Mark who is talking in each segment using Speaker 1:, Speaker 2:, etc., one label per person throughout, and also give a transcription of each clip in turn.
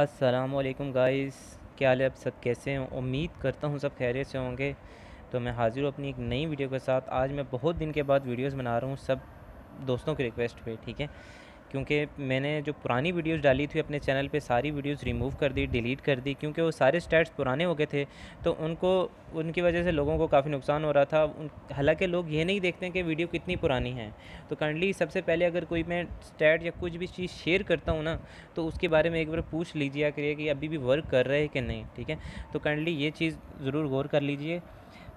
Speaker 1: असलकम गाइस क्या हाल है आप सब कैसे हैं उम्मीद करता हूँ सब खैरियत से होंगे तो मैं हाज़िर हूँ अपनी एक नई वीडियो के साथ आज मैं बहुत दिन के बाद वीडियोस बना रहा हूँ सब दोस्तों की रिक्वेस्ट पे ठीक है क्योंकि मैंने जो पुरानी वीडियोस डाली थी अपने चैनल पे सारी वीडियोस रिमूव कर दी डिलीट कर दी क्योंकि वो सारे स्टैट्स पुराने हो गए थे तो उनको उनकी वजह से लोगों को काफ़ी नुकसान हो रहा था हालांकि लोग ये नहीं देखते कि वीडियो कितनी पुरानी है तो काइंडली सबसे पहले अगर कोई मैं स्टैट या कुछ भी चीज़ शेयर करता हूँ ना तो उसके बारे में एक बार पूछ लीजिए करिए कि अभी भी वर्क कर रहे हैं कि नहीं ठीक है तो काइंडली ये चीज़ ज़रूर गौर कर लीजिए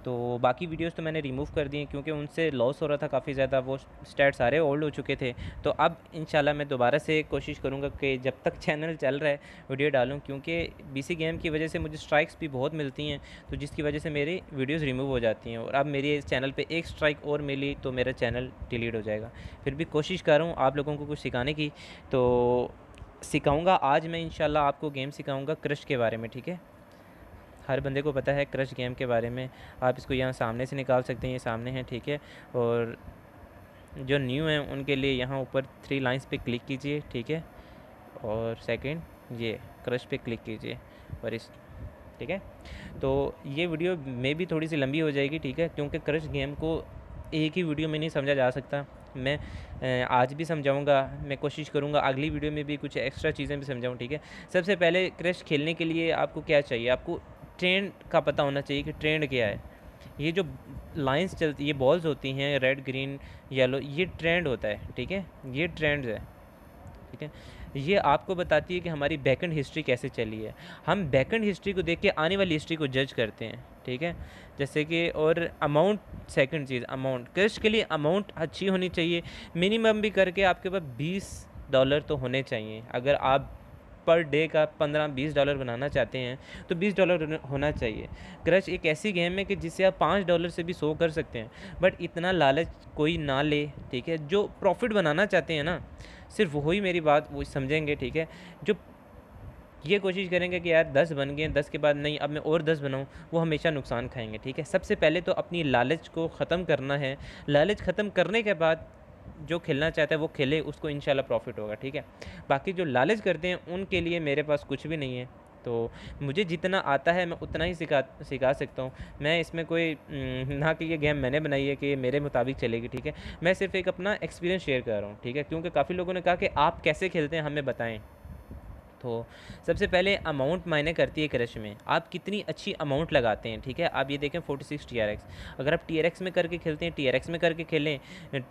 Speaker 1: तो बाकी वीडियोस तो मैंने रिमूव कर दिए क्योंकि उनसे लॉस हो रहा था काफ़ी ज़्यादा वो स्टैट सारे ओल्ड हो चुके थे तो अब इन मैं दोबारा से कोशिश करूँगा कि जब तक चैनल चल रहा है वीडियो डालूँ क्योंकि बीसी गेम की वजह से मुझे स्ट्राइक्स भी बहुत मिलती हैं तो जिसकी वजह से मेरी वीडियोज़ रिमूव हो जाती हैं और अब मेरी इस चैनल पर एक स्ट्राइक और मिली तो मेरा चैनल डिलीट हो जाएगा फिर भी कोशिश कर रहा हूँ आप लोगों को कुछ सिखाने की तो सिखाऊंगा आज मैं इंशाल्लाह आपको गेम सिखाऊंगा क्रश के बारे में ठीक है हर बंदे को पता है क्रश गेम के बारे में आप इसको यहाँ सामने से निकाल सकते हैं ये सामने हैं ठीक है और जो न्यू हैं उनके लिए यहाँ ऊपर थ्री लाइंस पे क्लिक कीजिए ठीक है और सेकंड ये क्रश पे क्लिक कीजिए और इस ठीक है तो ये वीडियो मे भी थोड़ी सी लंबी हो जाएगी ठीक है क्योंकि क्रश गेम को एक ही वीडियो में नहीं समझा जा सकता मैं आज भी समझाऊंगा मैं कोशिश करूंगा अगली वीडियो में भी कुछ एक्स्ट्रा चीज़ें भी समझाऊं ठीक है सबसे पहले क्रश खेलने के लिए आपको क्या चाहिए आपको ट्रेंड का पता होना चाहिए कि ट्रेंड क्या है ये जो लाइंस चलती ये बॉल्स होती हैं रेड ग्रीन येलो ये ट्रेंड होता है ठीक है ये ट्रेंड है ठीक है ये आपको बताती है कि हमारी बैकेंड हिस्ट्री कैसे चली है हम बैकेंड हिस्ट्री को देख के आने वाली हिस्ट्री को जज करते हैं ठीक है जैसे कि और अमाउंट सेकंड चीज़ अमाउंट कैश के लिए अमाउंट अच्छी होनी चाहिए मिनिमम भी करके आपके पास बीस डॉलर तो होने चाहिए अगर आप पर डे का पंद्रह बीस डॉलर बनाना चाहते हैं तो बीस डॉलर होना चाहिए क्रश एक ऐसी गेम है कि जिससे आप पाँच डॉलर से भी शो कर सकते हैं बट इतना लालच कोई ना ले ठीक है जो प्रॉफिट बनाना चाहते हैं ना सिर्फ वही मेरी बात वो समझेंगे ठीक है जो ये कोशिश करेंगे कि यार दस बन गए दस के बाद नहीं अब मैं और दस बनाऊँ वो हमेशा नुकसान खाएंगे ठीक है सबसे पहले तो अपनी लालच को ख़त्म करना है लालच ख़त्म करने के बाद जो खेलना चाहता है वो खेले उसको इन प्रॉफिट होगा ठीक है बाकी जो लालच करते हैं उनके लिए मेरे पास कुछ भी नहीं है तो मुझे जितना आता है मैं उतना ही सिखा सिखा सकता हूँ मैं इसमें कोई हम्म, ना कि ये गेम मैंने बनाई है कि ये मेरे मुताबिक चलेगी ठीक है मैं सिर्फ एक अपना एक्सपीरियंस शेयर कर रहा हूँ ठीक है क्योंकि काफ़ी लोगों ने कहा कि आप कैसे खेलते हैं हमें बताएं प्राप्त हो सबसे पहले अमाउंट मायने करती है क्रश में आप कितनी अच्छी अमाउंट लगाते हैं ठीक है आप ये देखें forty six T R X अगर आप टी आर एक्स में करके खेलते हैं टी आर एक्स में करके खेलें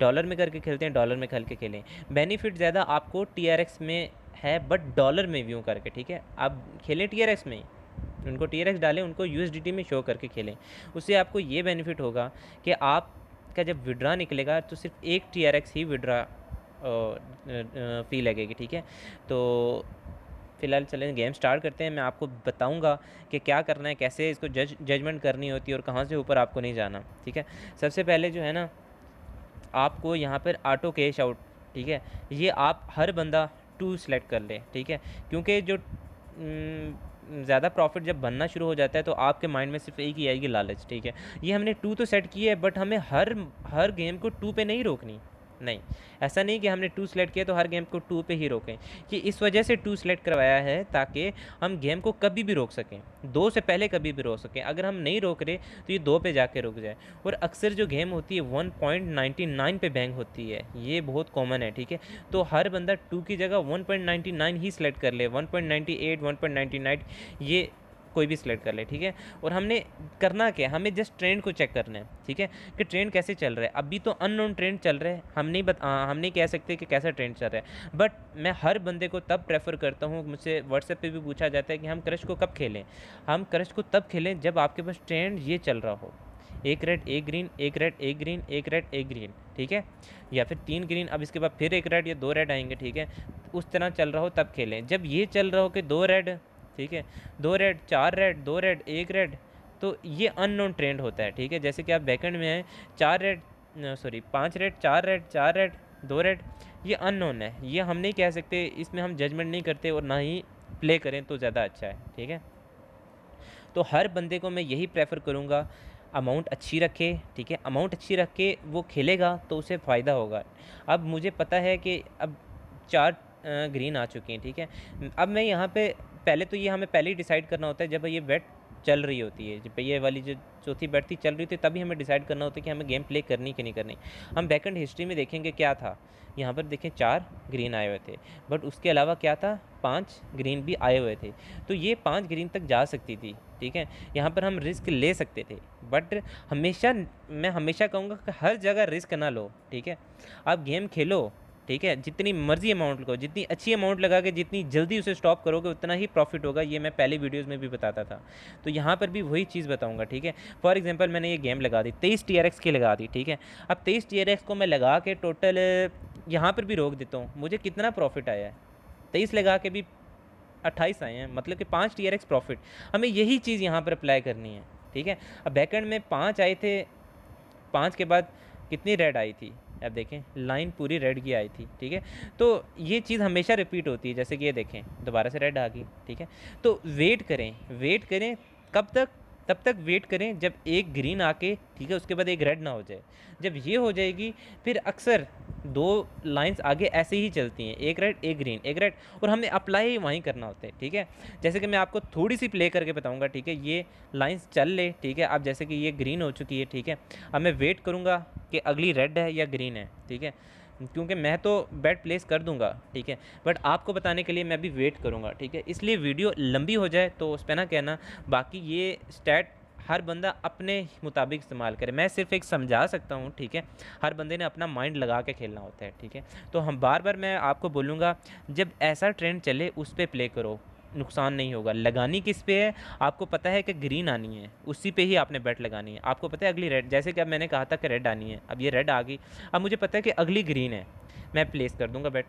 Speaker 1: डॉलर में करके खेलते हैं डॉलर में खेल के खेलें बेनिफिट ज़्यादा आपको टी आर एक्स में है बट डॉलर में व्यू करके ठीक है आप खेलें टी एक्स में उनको टी आर एक्स डालें उनको यू में शो करके खेलें उससे आपको ये बेनिफिट होगा कि आप का जब विड्रा निकलेगा तो सिर्फ एक टी आर एक्स ही विड्रा फी लगेगी ठीक है तो फ़िलहाल चलें गेम स्टार्ट करते हैं मैं आपको बताऊँगा कि क्या करना है कैसे इसको जज जजमेंट करनी होती है और कहाँ से ऊपर आपको नहीं जाना ठीक है सबसे पहले जो है ना आपको यहाँ पर आटो कैश आउट ठीक है ये आप हर बंदा टू सेलेक्ट कर ले ठीक है क्योंकि जो ज़्यादा प्रॉफिट जब बनना शुरू हो जाता है तो आपके माइंड में सिर्फ एक ही आएगी लालच ठीक है ये हमने टू तो सेट की है बट हमें हर हर गेम को टू पे नहीं रोकनी नहीं ऐसा नहीं कि हमने टू सेलेक्ट किया तो हर गेम को टू पे ही रोकें कि इस वजह से टू सेलेक्ट करवाया है ताकि हम गेम को कभी भी रोक सकें दो से पहले कभी भी रोक सकें अगर हम नहीं रोक रहे तो ये दो पे जाके रुक जाए और अक्सर जो गेम होती है वन पॉइंट नाइन्टी नाइन पे बैंक होती है ये बहुत कॉमन है ठीक है तो हर बंदा टू की जगह वन पॉइंट नाइन्टी नाइन ही सेलेक्ट कर ले one point ninety eight one point ninety nine ये कोई भी सिलेक्ट कर ले ठीक है और हमने करना क्या हमें जस्ट ट्रेंड को चेक करना है ठीक है कि ट्रेंड कैसे चल रहा है अभी तो अननोन ट्रेंड चल रहे हैं हम नहीं बता हाँ, हम नहीं कह सकते कि कैसा ट्रेंड चल रहा है बट मैं हर बंदे को तब प्रेफर करता हूँ मुझसे व्हाट्सएप पर भी पूछा जाता है कि हम क्रश को कब खेलें हम क्रश को तब खेलें जब आपके पास ट्रेंड ये चल रहा हो एक रेड एक ग्रीन एक रेड एक ग्रीन एक रेड एक ग्रीन ठीक है या फिर तीन ग्रीन अब इसके बाद फिर एक रेड या दो रेड आएंगे ठीक है उस तरह चल रहा हो तब खेलें जब ये चल रहा हो कि दो रेड ठीक है दो रेड चार रेड दो रेड एक रेड तो ये अननोन ट्रेंड होता है ठीक है जैसे कि आप बैकेंड में हैं चार रेड सॉरी पाँच रेड चार रेड चार रेड दो रेड ये अननोन है ये हम नहीं कह सकते इसमें हम जजमेंट नहीं करते और ना ही प्ले करें तो ज़्यादा अच्छा है ठीक है तो हर बंदे को मैं यही प्रेफर करूँगा अमाउंट अच्छी रखे ठीक है अमाउंट अच्छी रख के वो खेलेगा तो उसे फ़ायदा होगा अब मुझे पता है कि अब चार ग्रीन आ चुके हैं ठीक है अब मैं यहाँ पे पहले तो ये हमें पहले ही डिसाइड करना होता है जब ये बैट चल रही होती है जब ये वाली जो चौथी बैट थी चल रही थी तभी हमें डिसाइड करना होता है कि हमें गेम प्ले करनी कि नहीं करनी हम बैकेंड हिस्ट्री में देखेंगे क्या था यहाँ पर देखें चार ग्रीन आए हुए थे बट उसके अलावा क्या था पाँच ग्रीन भी आए हुए थे तो ये पाँच ग्रीन तक जा सकती थी ठीक है यहाँ पर हम रिस्क ले सकते थे बट हमेशा मैं हमेशा कहूँगा कि हर जगह रिस्क ना लो ठीक है आप गेम खेलो ठीक है जितनी मर्जी अमाउंट लगाओ जितनी अच्छी अमाउंट लगा के जितनी जल्दी उसे स्टॉप करोगे उतना ही प्रॉफिट होगा ये मैं पहले वीडियोस में भी बताता था तो यहाँ पर भी वही चीज़ बताऊँगा ठीक है फॉर एग्जाम्पल मैंने ये गेम लगा दी तेईस टी की लगा दी ठीक है अब तेईस टी को मैं लगा के टोटल यहाँ पर भी रोक देता हूँ मुझे कितना प्रॉफिट आया है तेईस लगा के भी अट्ठाईस आए हैं मतलब कि पाँच टी प्रॉफिट हमें यही चीज़ यहाँ पर अप्लाई करनी है ठीक है अब बैकेंड में पाँच आए थे पाँच के बाद कितनी रेड आई थी अब देखें लाइन पूरी रेड की आई थी ठीक है तो ये चीज़ हमेशा रिपीट होती है जैसे कि ये देखें दोबारा से रेड आ गई ठीक है तो वेट करें वेट करें कब तक तब तक वेट करें जब एक ग्रीन आके ठीक है उसके बाद एक रेड ना हो जाए जब ये हो जाएगी फिर अक्सर दो लाइंस आगे ऐसे ही चलती हैं एक रेड एक ग्रीन एक रेड और हमें अप्लाई वहीं करना होता है ठीक है जैसे कि मैं आपको थोड़ी सी प्ले करके बताऊंगा ठीक है ये लाइंस चल ले ठीक है अब जैसे कि ये ग्रीन हो चुकी है ठीक है अब मैं वेट करूँगा कि अगली रेड है या ग्रीन है ठीक है क्योंकि मैं तो बेड प्लेस कर दूंगा ठीक है बट आपको बताने के लिए मैं अभी वेट करूंगा ठीक है इसलिए वीडियो लंबी हो जाए तो उस पर ना कहना बाकी ये स्टैट हर बंदा अपने मुताबिक इस्तेमाल करे मैं सिर्फ एक समझा सकता हूँ ठीक है हर बंदे ने अपना माइंड लगा के खेलना होता है ठीक है तो हम बार बार मैं आपको बोलूँगा जब ऐसा ट्रेंड चले उस पर प्ले करो नुकसान नहीं होगा लगानी किस पे है आपको पता है कि ग्रीन आनी है उसी पे ही आपने बैट लगानी है आपको पता है अगली रेड जैसे कि अब मैंने कहा था कि रेड आनी है अब ये रेड आ गई अब मुझे पता है कि अगली ग्रीन है मैं प्लेस कर दूंगा बैट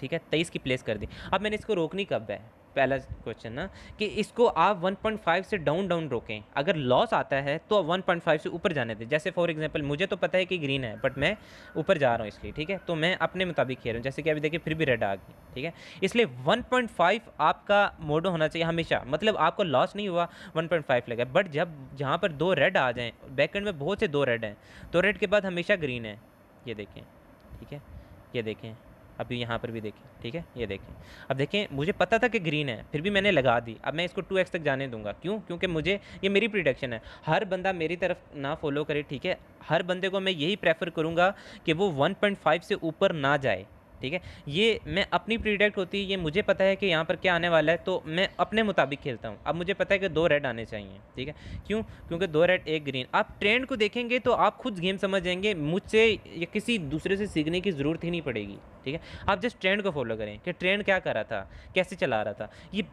Speaker 1: ठीक है तेईस की प्लेस कर दी अब मैंने इसको रोकनी कब है पहला क्वेश्चन ना कि इसको आप 1.5 से डाउन डाउन रोकें अगर लॉस आता है तो आप 1.5 से ऊपर जाने दें जैसे फॉर एग्जांपल मुझे तो पता है कि ग्रीन है बट मैं ऊपर जा रहा हूँ इसलिए ठीक है तो मैं अपने मुताबिक खेल रहा हूँ जैसे कि अभी देखिए फिर भी रेड आ गई ठीक है इसलिए 1.5 आपका मोडो होना चाहिए हमेशा मतलब आपको लॉस नहीं हुआ वन लगा बट जब जहाँ पर दो रेड आ जाएँ बैकेंड में बहुत से दो रेड हैं तो रेड के बाद हमेशा ग्रीन है ये देखें ठीक है ये देखें अभी यहाँ पर भी देखें ठीक है ये देखें अब देखें मुझे पता था कि ग्रीन है फिर भी मैंने लगा दी अब मैं इसको टू एक्स तक जाने दूंगा क्यों क्योंकि मुझे ये मेरी प्रिडक्शन है हर बंदा मेरी तरफ ना फॉलो करे ठीक है हर बंदे को मैं यही प्रेफर करूँगा कि वो फाइव से ऊपर ना जाए ठीक है ये मैं अपनी प्रीडेक्ट होती है ये मुझे पता है कि यहाँ पर क्या आने वाला है तो मैं अपने मुताबिक खेलता हूँ अब मुझे पता है कि दो रेड आने चाहिए ठीक है क्यों क्योंकि दो रेड एक ग्रीन आप ट्रेंड को देखेंगे तो आप खुद गेम समझ जाएंगे मुझसे या किसी दूसरे से सीखने की ज़रूरत ही नहीं पड़ेगी ठीक है आप जस्ट ट्रेंड को फॉलो करें कि ट्रेंड क्या कर रहा था कैसे चला रहा था ये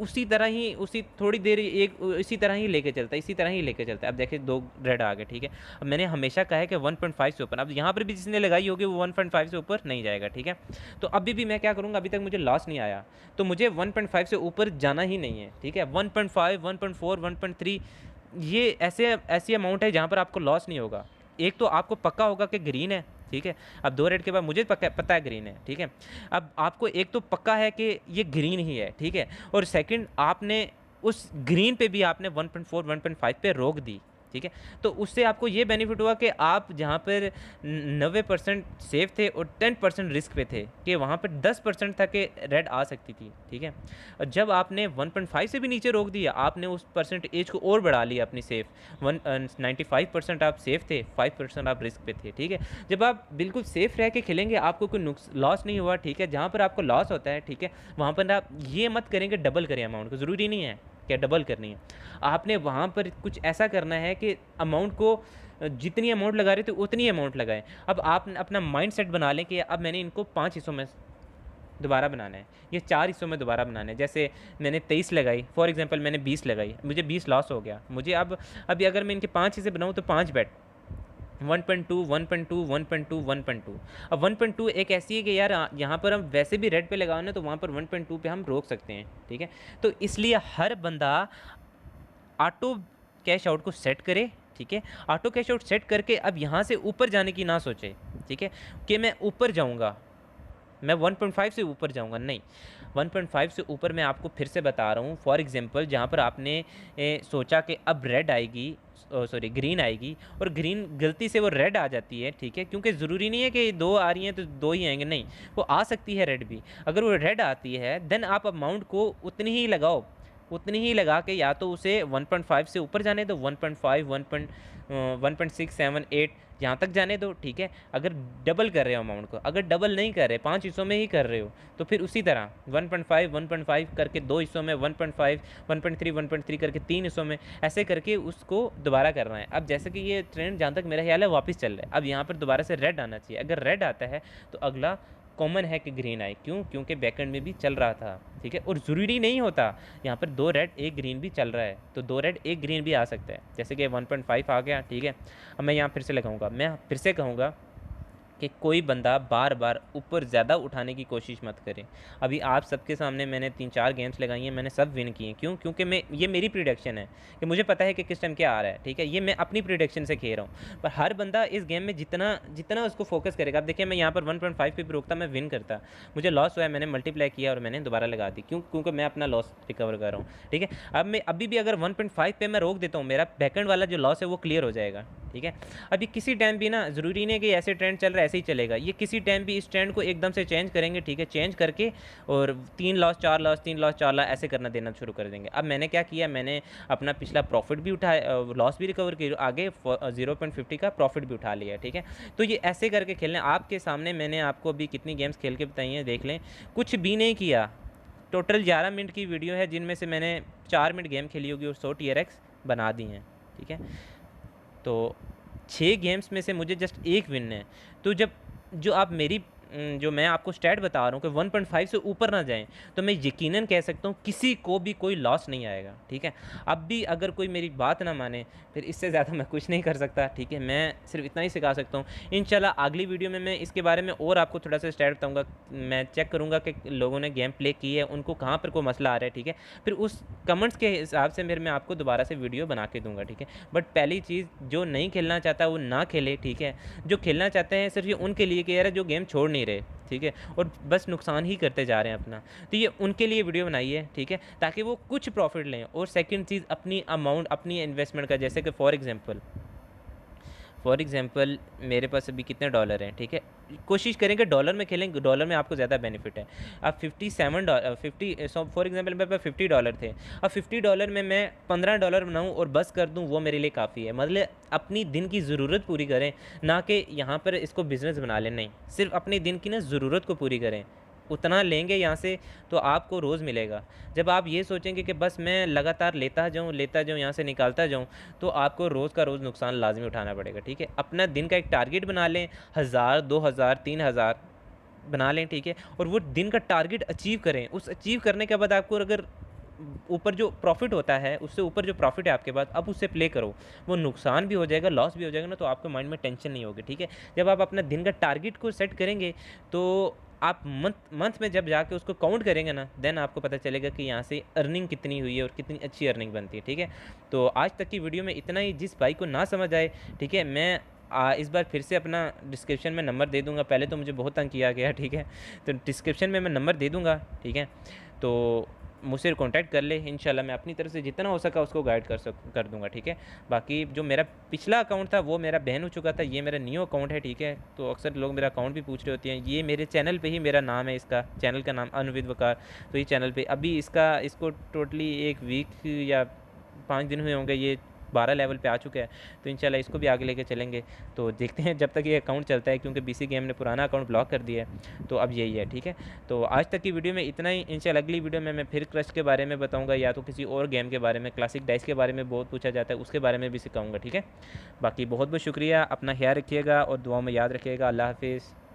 Speaker 1: उसी तरह ही उसी थोड़ी देर एक इसी तरह ही लेके चलता है इसी तरह ही लेके चलता है अब देखिए दो रेड आ गए ठीक है अब मैंने हमेशा कहा है कि 1.5 से ऊपर अब यहाँ पर भी जिसने लगाई होगी वो 1.5 से ऊपर नहीं जाएगा ठीक है तो अभी भी मैं क्या करूँगा अभी तक मुझे लॉस नहीं आया तो मुझे वन से ऊपर जाना ही नहीं है ठीक है वन पॉइंट 1.3 ये ऐसे ऐसी अमाउंट है जहाँ पर आपको लॉस नहीं होगा एक तो आपको पक्का होगा कि ग्रीन है ठीक है अब दो रेड के बाद मुझे पक्का पता है ग्रीन है ठीक है अब आपको एक तो पक्का है कि ये ग्रीन ही है ठीक है और सेकंड आपने उस ग्रीन पे भी आपने 1.4 1.5 पे रोक दी ठीक है तो उससे आपको ये बेनिफिट हुआ कि आप जहाँ पर नबे परसेंट सेफ थे और टेन परसेंट रिस्क पे थे कि वहाँ पर दस परसेंट था कि रेड आ सकती थी ठीक है और जब आपने वन पॉइंट फाइव से भी नीचे रोक दिया आपने उस परसेंट एज को और बढ़ा लिया अपनी safe one ninety five percent आप सेफ थे फाइव परसेंट आप रिस्क पे थे ठीक है जब आप बिल्कुल सेफ रह के खेलेंगे आपको कोई नुकस लॉस नहीं हुआ ठीक है जहाँ पर आपको लॉस होता है ठीक है वहाँ पर आप ये मत करेंगे डबल करें अमाउंट को ज़रूरी नहीं है क्या डबल करनी है आपने वहाँ पर कुछ ऐसा करना है कि अमाउंट को जितनी अमाउंट लगा रहे थे उतनी अमाउंट लगाएं अब आप अपना माइंड सेट बना लें कि अब मैंने इनको पाँच हिस्सों में दोबारा बनाना है ये चार हिस्सों में दोबारा बनाना है जैसे मैंने तेईस लगाई फॉर एग्ज़ाम्पल मैंने बीस लगाई मुझे बीस लॉस हो गया मुझे अब अभी अगर मैं इनके पाँच हिस्से बनाऊँ तो पाँच बैठ one point two one point two one point two one point two अब वन पॉइंट टू एक ऐसी है कि यार यहाँ पर हम वैसे भी रेड पे लगाओ ना तो वहाँ पर वन पॉइंट टू पर हम रोक सकते हैं ठीक है तो इसलिए हर बंदा ऑटो कैश आउट को सेट करे ठीक है ऑटो कैश आउट सेट करके अब यहाँ से ऊपर जाने की ना सोचे ठीक है कि मैं ऊपर जाऊँगा मैं 1.5 से ऊपर जाऊँगा नहीं 1.5 से ऊपर मैं आपको फिर से बता रहा हूँ फॉर एग्ज़ाम्पल जहाँ पर आपने ए, सोचा कि अब रेड आएगी सॉरी ग्रीन आएगी और ग्रीन गलती से वो रेड आ जाती है ठीक है क्योंकि ज़रूरी नहीं है कि दो आ रही हैं तो दो ही आएंगे नहीं वो आ सकती है रेड भी अगर वो रेड आती है देन आप अमाउंट को उतनी ही लगाओ उतनी ही लगा के या तो उसे 1.5 से ऊपर जाने दो 1.5 1.6 7 8 यहाँ तक जाने दो ठीक है अगर डबल कर रहे हो अमाउंट को अगर डबल नहीं कर रहे पाँच हिस्सों में ही कर रहे हो तो फिर उसी तरह 1.5 1.5 करके दो हिस्सों में 1.5 1.3 1.3 करके तीन हिस्सों में ऐसे करके उसको दोबारा करना है अब जैसे कि ये ट्रेंड जहाँ तक मेरा ख्याल है वापस चल रहा है अब यहाँ पर दोबारा से रेड आना चाहिए अगर रेड आता है तो अगला कॉमन है कि ग्रीन आए क्यों क्योंकि बैकेंड में भी चल रहा था ठीक है और ज़रूरी नहीं होता यहाँ पर दो रेड एक ग्रीन भी चल रहा है तो दो रेड एक ग्रीन भी आ सकता है जैसे कि 1.5 आ गया ठीक है अब मैं यहाँ फिर से लगाऊंगा मैं फिर से कहूँगा कि कोई बंदा बार बार ऊपर ज़्यादा उठाने की कोशिश मत करे अभी आप सबके सामने मैंने तीन चार गेम्स लगाई हैं मैंने सब विन किए क्यों क्योंकि मैं ये मेरी प्रिडक्शन है कि मुझे पता है कि किस टाइम क्या आ रहा है ठीक है ये मैं अपनी प्रिडक्शन से खेल रहा हूँ पर हर बंदा इस गेम में जितना जितना उसको फोकस करेगा अब देखिए मैं यहाँ पर वन पॉइंट फाइव पे भी रोकता मैं विन करता मुझे लॉस हुआ है मैंने मल्टीप्लाई किया और मैंने दोबारा लगा दी क्यों क्योंकि मैं अपना लॉस रिकवर कर रहा हूँ ठीक है अब मैं अभी भी अगर वन पॉइंट फाइव पे मैं रोक देता हूँ मेरा बैकेंड वाला जो लॉस है वो क्लियर हो जाएगा ठीक है अभी किसी टाइम भी ना ज़रूरी नहीं है कि ऐसे ट्रेंड चल रहा है ऐसे ही चलेगा ये किसी टाइम भी इस ट्रेंड को एकदम से चेंज करेंगे ठीक है चेंज करके और तीन लॉस चार लॉस तीन लॉस चार लॉस ऐसे करना देना शुरू कर देंगे अब मैंने क्या किया मैंने अपना पिछला प्रॉफिट भी उठाया लॉस भी रिकवर किया आगे जीरो पॉइंट फिफ्टी का प्रॉफिट भी उठा लिया ठीक है तो ये ऐसे करके लें आपके सामने मैंने आपको अभी कितनी गेम्स खेल के बताई हैं देख लें कुछ भी नहीं किया टोटल ग्यारह मिनट की वीडियो है जिनमें से मैंने चार मिनट गेम खेली होगी और सौ टी बना दी हैं ठीक है तो छः गेम्स में से मुझे जस्ट एक विन है तो जब जो आप मेरी जो मैं आपको स्टैट बता रहा हूँ कि 1.5 से ऊपर ना जाएँ तो मैं यकीनन कह सकता हूँ किसी को भी कोई लॉस नहीं आएगा ठीक है अब भी अगर कोई मेरी बात ना माने फिर इससे ज़्यादा मैं कुछ नहीं कर सकता ठीक है मैं सिर्फ इतना ही सिखा सकता हूँ इन अगली वीडियो में मैं इसके बारे में और आपको थोड़ा सा स्टैट बताऊँगा मैं चेक करूँगा कि लोगों ने गेम प्ले की है उनको कहाँ पर कोई मसला आ रहा है ठीक है फिर उस कमेंट्स के हिसाब से फिर मैं आपको दोबारा से वीडियो बना के दूँगा ठीक है बट पहली चीज़ जो नहीं खेलना चाहता वो ना खेले ठीक है जो खेलना चाहते हैं सिर्फ ये उनके लिए रहा है जो गेम छोड़ नहीं नहीं रहे ठीक है और बस नुकसान ही करते जा रहे हैं अपना तो ये उनके लिए वीडियो बनाई है ठीक है ताकि वो कुछ प्रॉफिट लें और सेकंड चीज़ अपनी अमाउंट अपनी इन्वेस्टमेंट का जैसे कि फॉर एग्जांपल फॉर एग्ज़ाम्पल मेरे पास अभी कितने डॉलर हैं ठीक है कोशिश करेंगे डॉलर में खेलेंगे डॉलर में आपको ज़्यादा बेनिफिट है अब fifty seven dollar fifty so for example मेरे पास फिफ्टी डॉलर थे अब फिफ्टी डॉलर में मैं पंद्रह डॉलर बनाऊँ और बस कर दूँ वो मेरे लिए काफ़ी है मतलब अपनी दिन की ज़रूरत पूरी करें ना कि यहाँ पर इसको बिज़नेस बना लें नहीं सिर्फ अपने दिन की ना ज़रूरत को पूरी करें उतना लेंगे यहाँ से तो आपको रोज़ मिलेगा जब आप ये सोचेंगे कि बस मैं लगातार लेता जाऊँ लेता जाऊँ यहाँ से निकालता जाऊँ तो आपको रोज़ का रोज़ नुकसान लाजमी उठाना पड़ेगा ठीक है अपना दिन का एक टारगेट बना लें हज़ार दो हज़ार तीन हज़ार बना लें ठीक है और वो दिन का टारगेट अचीव करें उस अचीव करने के बाद आपको अगर ऊपर जो प्रॉफिट होता है उससे ऊपर जो प्रॉफिट है आपके पास अब उससे प्ले करो वो नुकसान भी हो जाएगा लॉस भी हो जाएगा ना तो आपके माइंड में टेंशन नहीं होगी ठीक है जब आप अपना दिन का टारगेट को सेट करेंगे तो आप मंथ मंथ में जब जाके उसको काउंट करेंगे ना देन आपको पता चलेगा कि यहाँ से अर्निंग कितनी हुई है और कितनी अच्छी अर्निंग बनती है ठीक है तो आज तक की वीडियो में इतना ही जिस भाई को ना समझ आए ठीक है मैं आ, इस बार फिर से अपना डिस्क्रिप्शन में नंबर दे दूंगा पहले तो मुझे बहुत तंग किया गया ठीक है तो डिस्क्रिप्शन में मैं नंबर दे दूँगा ठीक है तो मुझसे कॉन्टैक्ट कर ले इन मैं अपनी तरफ से जितना हो सका उसको गाइड कर सक कर दूंगा ठीक है बाकी जो मेरा पिछला अकाउंट था वो मेरा बैन हो चुका था ये मेरा न्यू अकाउंट है ठीक है तो अक्सर लोग मेरा अकाउंट भी पूछ रहे होते हैं ये मेरे चैनल पे ही मेरा नाम है इसका चैनल का नाम अनुविद वकार तो ये चैनल पर अभी इसका इसको टोटली एक वीक या पाँच दिन हुए होंगे ये बारह लेवल पे आ चुका है तो इंशाल्लाह इसको भी आगे लेके चलेंगे तो देखते हैं जब तक ये अकाउंट चलता है क्योंकि बीसी गेम ने पुराना अकाउंट ब्लॉक कर दिया है तो अब यही है ठीक है तो आज तक की वीडियो में इतना ही इंशाल्लाह अगली वीडियो में मैं फिर क्रश के बारे में बताऊँगा या तो किसी और गेम के बारे में क्लासिक डाइस के बारे में बहुत पूछा जाता है उसके बारे में भी सिखाऊँगा ठीक है बाकी बहुत बहुत शुक्रिया अपना ख्याल रखिएगा और दुआ में याद रखिएगा अल्लाह हाफिज़